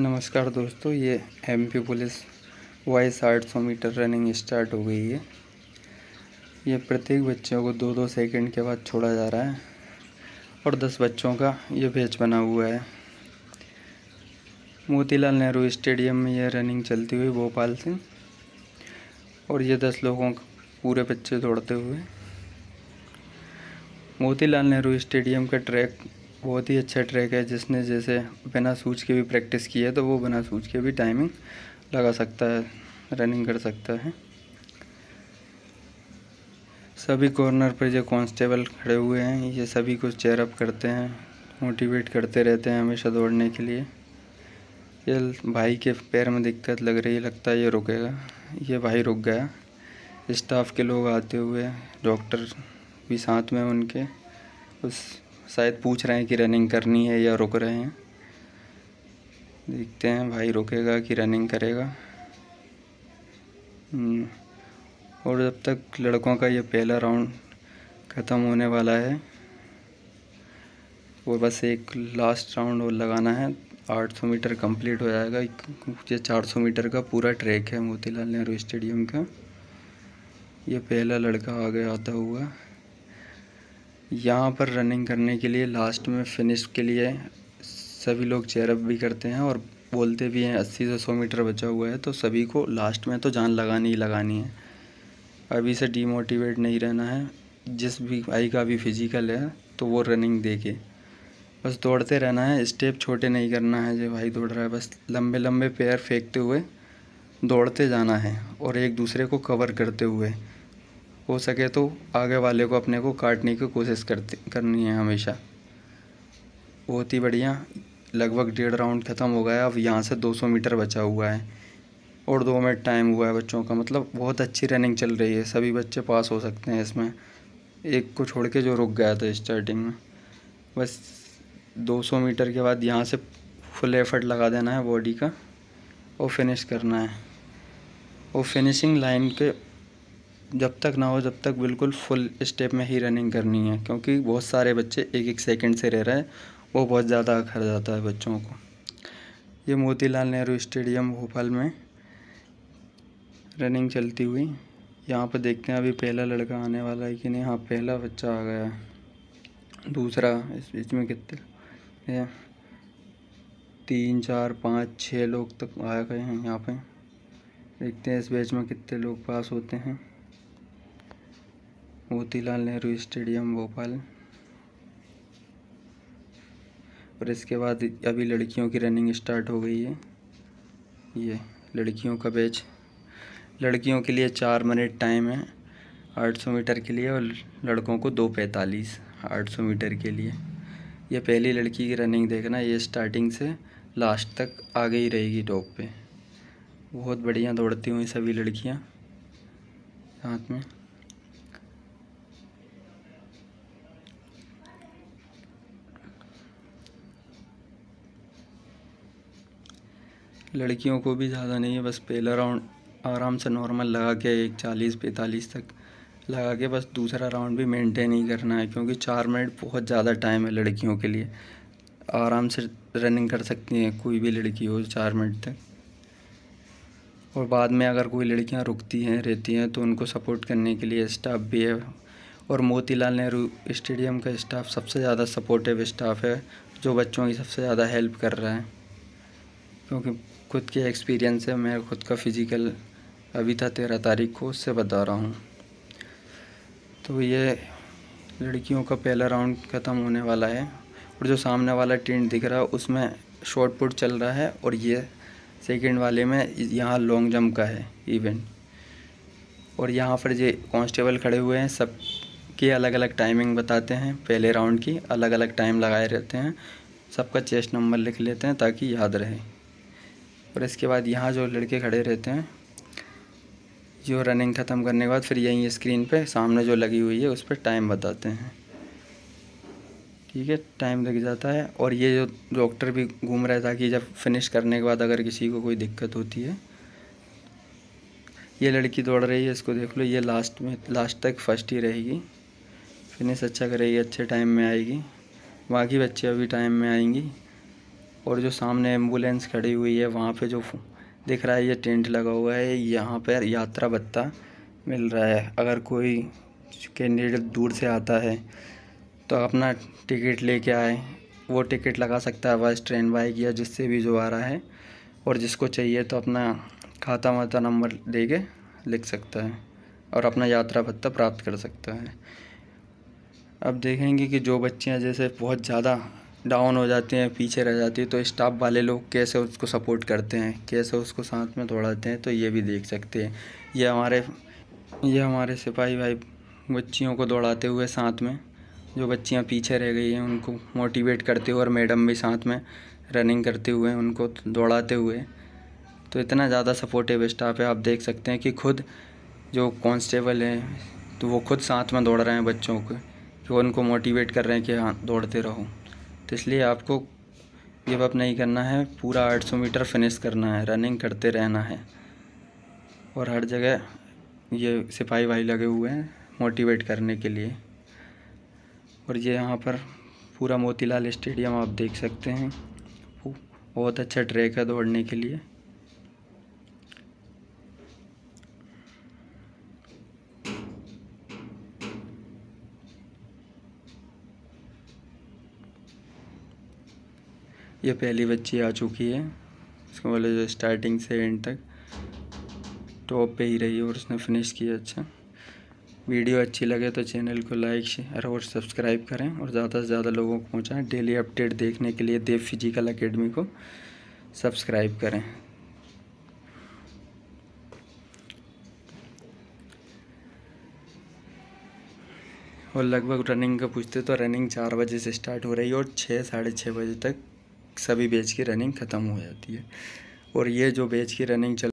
नमस्कार दोस्तों ये एम पी पुलिस वाइस आठ सौ मीटर रनिंग स्टार्ट हो गई है ये प्रत्येक बच्चों को दो दो सेकंड के बाद छोड़ा जा रहा है और दस बच्चों का ये बैच बना हुआ है मोतीलाल नेहरू स्टेडियम में यह रनिंग चलती हुई भोपाल से और ये दस लोगों का पूरे बच्चे दौड़ते हुए मोतीलाल नेहरू स्टेडियम का ट्रैक बहुत ही अच्छा ट्रैक है जिसने जैसे बिना सूच के भी प्रैक्टिस की है तो वो बिना सूच के भी टाइमिंग लगा सकता है रनिंग कर सकता है सभी कॉर्नर पर जो कांस्टेबल खड़े हुए हैं ये सभी को चेयरअप करते हैं मोटिवेट करते रहते हैं हमेशा दौड़ने के लिए ये भाई के पैर में दिक्कत लग रही है लगता है ये रुकेगा ये भाई रुक गया स्टाफ के लोग आते हुए डॉक्टर भी साथ में उनके उस शायद पूछ रहे हैं कि रनिंग करनी है या रुक रहे हैं देखते हैं भाई रुकेगा कि रनिंग करेगा हम्म, और जब तक लड़कों का ये पहला राउंड ख़त्म होने वाला है वो बस एक लास्ट राउंड और लगाना है 800 मीटर कंप्लीट हो जाएगा ये 400 मीटर का पूरा ट्रैक है मोतीलाल नेहरू स्टेडियम का ये पहला लड़का आगे आता हुआ यहाँ पर रनिंग करने के लिए लास्ट में फिनिश के लिए सभी लोग चेयरअप भी करते हैं और बोलते भी हैं अस्सी से सौ मीटर बचा हुआ है तो सभी को लास्ट में तो जान लगानी ही लगानी है अभी से डीमोटिवेट नहीं रहना है जिस भी भाई का भी फिजिकल है तो वो रनिंग देके बस दौड़ते रहना है स्टेप छोटे नहीं करना है जो भाई दौड़ रहा है बस लंबे लंबे पैर फेंकते हुए दौड़ते जाना है और एक दूसरे को कवर करते हुए हो सके तो आगे वाले को अपने को काटने की कोशिश करते करनी है हमेशा बहुत ही बढ़िया लगभग डेढ़ राउंड ख़त्म हो गया अब यहाँ से 200 मीटर बचा हुआ है और दो मिनट टाइम हुआ है बच्चों का मतलब बहुत अच्छी रनिंग चल रही है सभी बच्चे पास हो सकते हैं इसमें एक को छोड़ के जो रुक गया था स्टार्टिंग में बस 200 मीटर के बाद यहाँ से फुल एफर्ट लगा देना है बॉडी का और फिनिश करना है और फिनिशिंग लाइन के जब तक ना हो जब तक बिल्कुल फुल स्टेप में ही रनिंग करनी है क्योंकि बहुत सारे बच्चे एक एक सेकंड से रह रहे हैं वो बहुत ज़्यादा अखर जाता है बच्चों को ये मोतीलाल नेहरू स्टेडियम भोपाल में रनिंग चलती हुई यहाँ पर देखते हैं अभी पहला लड़का आने वाला है कि नहीं हाँ पहला बच्चा आ गया है दूसरा इस बीच में कितने तीन चार पाँच छः लोग तक आ गए हैं यहाँ पे देखते हैं इस बैच में कितने लोग पास होते हैं मोतीलाल नेहरू स्टेडियम भोपाल और इसके बाद अभी लड़कियों की रनिंग स्टार्ट हो गई है ये लड़कियों का बैच लड़कियों के लिए चार मिनट टाइम है 800 मीटर के लिए और लड़कों को दो पैंतालीस आठ मीटर के लिए ये पहली लड़की की रनिंग देखना ये स्टार्टिंग से लास्ट तक आगे ही रहेगी टॉप पे बहुत बढ़िया दौड़ती हुई सभी लड़कियां साथ में लड़कियों को भी ज़्यादा नहीं है बस पहला राउंड आराम से नॉर्मल लगा के एक चालीस पैंतालीस तक लगा के बस दूसरा राउंड भी मेंटेन ही करना है क्योंकि चार मिनट बहुत ज़्यादा टाइम है लड़कियों के लिए आराम से रनिंग कर सकती हैं कोई भी लड़की हो चार मिनट तक और बाद में अगर कोई लड़कियां रुकती हैं रहती हैं तो उनको सपोर्ट करने के लिए स्टाफ भी है और मोतीलाल नेहरू स्टेडियम का स्टाफ सबसे ज़्यादा सपोर्टिव स्टाफ है जो बच्चों की सबसे ज़्यादा हेल्प कर रहा है क्योंकि खुद के एक्सपीरियंस से मैं खुद का फ़िज़िकल अभी था तेरह तारीख को उससे बता रहा हूँ तो ये लड़कियों का पहला राउंड ख़त्म होने वाला है और जो सामने वाला टेंट दिख रहा है उसमें शॉर्ट पुट चल रहा है और ये सेकंड वाले में यहाँ लॉन्ग जंप का है इवेंट और यहाँ पर जे कांस्टेबल खड़े हुए हैं सब की अलग अलग टाइमिंग बताते हैं पहले राउंड की अलग अलग टाइम लगाए रहते हैं सबका चेस्ट नंबर लिख लेते हैं ताकि याद रहे और इसके बाद यहाँ जो लड़के खड़े रहते हैं जो रनिंग ख़त्म करने के बाद फिर यहीं स्क्रीन पे सामने जो लगी हुई है उस पर टाइम बताते हैं ठीक है टाइम लग जाता है और ये जो डॉक्टर भी घूम रहा था कि जब फिनिश करने के बाद अगर किसी को कोई दिक्कत होती है ये लड़की दौड़ रही है इसको देख लो ये लास्ट में लास्ट तक फर्स्ट ही रहेगी फिनिश अच्छा करेगी अच्छे टाइम में आएगी बाकी बच्चे अभी टाइम में आएंगी और जो सामने एम्बुलेंस खड़ी हुई है वहाँ पे जो दिख रहा है ये टेंट लगा हुआ है यहाँ पर यात्रा भत्ता मिल रहा है अगर कोई कैंडिडेट दूर से आता है तो अपना टिकट लेके आए वो टिकट लगा सकता है बस ट्रेन बाइक या जिससे भी जो आ रहा है और जिसको चाहिए तो अपना खाता वाता नंबर दे के लिख सकता है और अपना यात्रा भत्ता प्राप्त कर सकता है अब देखेंगे कि जो बच्चियां जैसे बहुत ज़्यादा डाउन हो जाती हैं पीछे रह जाती है तो स्टाफ वाले लोग कैसे उसको सपोर्ट करते हैं कैसे उसको साथ में दौड़ाते हैं तो ये भी देख सकते हैं ये हमारे ये हमारे सिपाही भाई बच्चियों को दौड़ाते हुए साथ में जो बच्चियां पीछे रह गई हैं उनको मोटिवेट करते हुए और मैडम भी साथ में रनिंग करते हुए उनको दौड़ाते हुए तो इतना ज़्यादा सपोर्टिव स्टाफ है आप देख सकते हैं कि खुद जो कांस्टेबल हैं तो वो खुद साथ में दौड़ रहे हैं बच्चों को कि उनको मोटिवेट कर रहे हैं कि हाँ दौड़ते रहो तो इसलिए आपको गिव अप नहीं करना है पूरा 800 मीटर फिनिश करना है रनिंग करते रहना है और हर जगह ये सिपाही भाई लगे हुए हैं मोटिवेट करने के लिए और ये यहाँ पर पूरा मोतीलाल स्टेडियम आप देख सकते हैं बहुत अच्छा ट्रैक है दौड़ने के लिए ये पहली बच्ची आ चुकी है इसको बोले जो स्टार्टिंग से एंड तक टॉप पे ही रही और उसने फिनिश किया अच्छा वीडियो अच्छी लगे तो चैनल को लाइक शेयर और सब्सक्राइब करें और ज़्यादा से ज़्यादा लोगों को पहुँचाएँ डेली अपडेट देखने के लिए देव फिजिकल अकेडमी को सब्सक्राइब करें और लगभग रनिंग का पूछते तो रनिंग चार बजे से स्टार्ट हो रही है और छः साढ़े छः बजे तक सभी बैच की रनिंग ख़त्म हो जाती है और ये जो बैच की रनिंग चल